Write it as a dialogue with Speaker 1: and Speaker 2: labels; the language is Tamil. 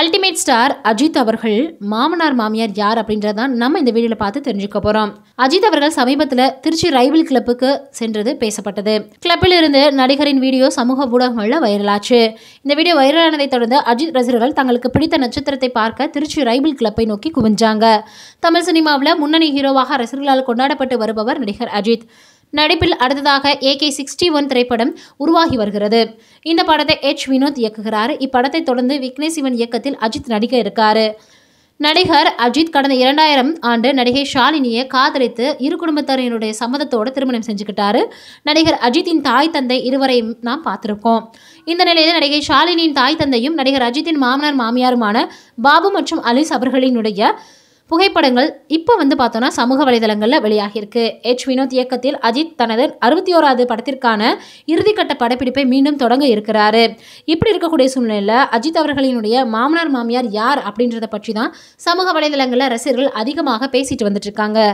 Speaker 1: அல்டிமேட் ஸ்டார் அஜித் அவர்கள் மாமனார் மாமியார் யார் அப்படின்றதான் நம்ம இந்த வீடியோவில் பார்த்து தெரிஞ்சுக்க போகிறோம் அஜித் அவர்கள் சமீபத்தில் திருச்சி ரைபிள் கிளப்புக்கு சென்றது பேசப்பட்டது கிளப்பில் இருந்து நடிகரின் வீடியோ சமூக ஊடகங்களில் வைரலாச்சு இந்த வீடியோ வைரலானதை தொடர்ந்து அஜித் ரசிகர்கள் தங்களுக்கு பிடித்த நட்சத்திரத்தை பார்க்க திருச்சி ரைபிள் கிளப்பை நோக்கி குவிஞ்சாங்க தமிழ் சினிமாவில் முன்னணி ஹீரோவாக ரசிகர்களால் கொண்டாடப்பட்டு வருபவர் நடிகர் அஜித் நடிப்பில் அடுத்ததாக ஏகே சிக்ஸ்டி ஒன் திரைப்படம் உருவாகி வருகிறது இந்த படத்தை எச் வினோத் இயக்குகிறார் இப்படத்தை தொடர்ந்து விக்னேஷ் சிவன் இயக்கத்தில் அஜித் நடிக்க இருக்கார் நடிகர் அஜித் கடந்த இரண்டாயிரம் ஆண்டு நடிகை ஷாலினியை காதலித்து இரு குடும்பத்தினருடைய சம்மதத்தோடு திருமணம் செஞ்சுக்கிட்டாரு நடிகர் அஜித்தின் தாய் தந்தை இருவரையும் நாம் பார்த்துருக்கோம் இந்த நிலையில் நடிகை ஷாலினியின் தாய் தந்தையும் நடிகர் அஜித்தின் மாமனார் மாமியாருமான பாபு மற்றும் அலிஸ் அவர்களினுடைய புகைப்படங்கள் இப்போ வந்து பார்த்தோன்னா சமூக வலைதளங்களில் வெளியாகியிருக்கு ஹெச் வினோத் இயக்கத்தில் அஜித் தனது அறுபத்தி ஓராவது படத்திற்கான இறுதிக்கட்ட படப்பிடிப்பை மீண்டும் தொடங்க இருக்கிறாரு இப்படி இருக்கக்கூடிய சூழ்நிலையில் அஜித் அவர்களினுடைய மாமனார் மாமியார் யார் அப்படின்றத பற்றி தான் சமூக வலைதளங்களில் ரசிகர்கள் அதிகமாக பேசிட்டு வந்துட்டு இருக்காங்க